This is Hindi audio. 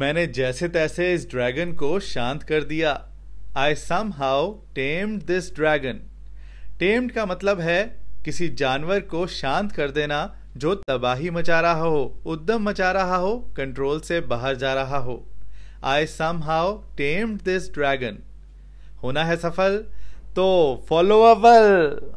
मैंने जैसे तैसे इस ड्रैगन को शांत कर दिया I somehow tamed this dragon tamed का मतलब है किसी जानवर को शांत कर देना जो तबाही मचा रहा हो उद्दम मचा रहा हो कंट्रोल से बाहर जा रहा हो I somehow tamed this dragon होना है सफल तो फॉलो अवल